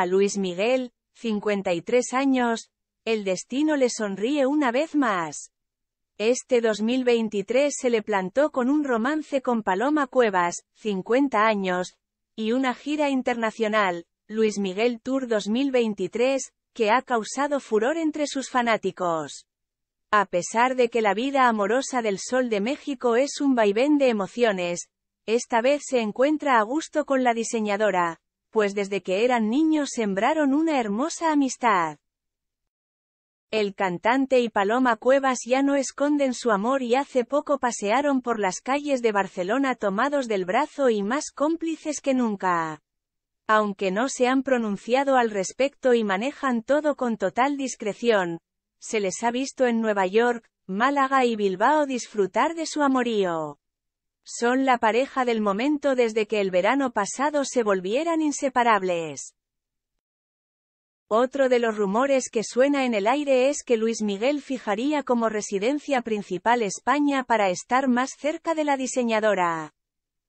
A Luis Miguel, 53 años, el destino le sonríe una vez más. Este 2023 se le plantó con un romance con Paloma Cuevas, 50 años, y una gira internacional, Luis Miguel Tour 2023, que ha causado furor entre sus fanáticos. A pesar de que la vida amorosa del Sol de México es un vaivén de emociones, esta vez se encuentra a gusto con la diseñadora, pues desde que eran niños sembraron una hermosa amistad. El cantante y Paloma Cuevas ya no esconden su amor y hace poco pasearon por las calles de Barcelona tomados del brazo y más cómplices que nunca. Aunque no se han pronunciado al respecto y manejan todo con total discreción, se les ha visto en Nueva York, Málaga y Bilbao disfrutar de su amorío. Son la pareja del momento desde que el verano pasado se volvieran inseparables. Otro de los rumores que suena en el aire es que Luis Miguel fijaría como residencia principal España para estar más cerca de la diseñadora.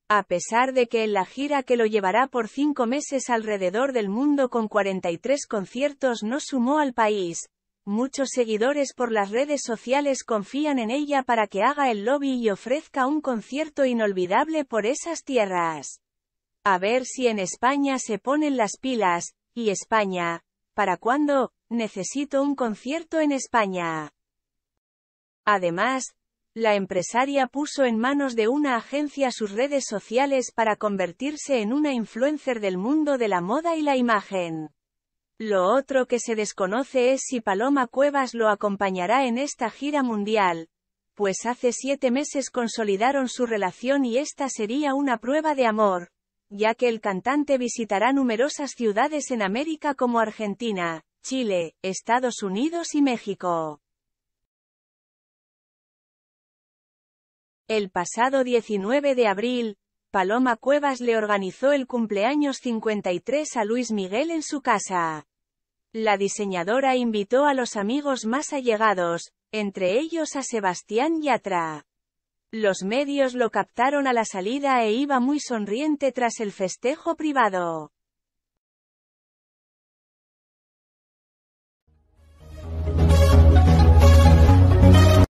A pesar de que en la gira que lo llevará por cinco meses alrededor del mundo con 43 conciertos no sumó al país, Muchos seguidores por las redes sociales confían en ella para que haga el lobby y ofrezca un concierto inolvidable por esas tierras. A ver si en España se ponen las pilas, y España, ¿para cuándo? Necesito un concierto en España. Además, la empresaria puso en manos de una agencia sus redes sociales para convertirse en una influencer del mundo de la moda y la imagen. Lo otro que se desconoce es si Paloma Cuevas lo acompañará en esta gira mundial, pues hace siete meses consolidaron su relación y esta sería una prueba de amor, ya que el cantante visitará numerosas ciudades en América como Argentina, Chile, Estados Unidos y México. El pasado 19 de abril, Paloma Cuevas le organizó el cumpleaños 53 a Luis Miguel en su casa. La diseñadora invitó a los amigos más allegados, entre ellos a Sebastián Yatra. Los medios lo captaron a la salida e iba muy sonriente tras el festejo privado.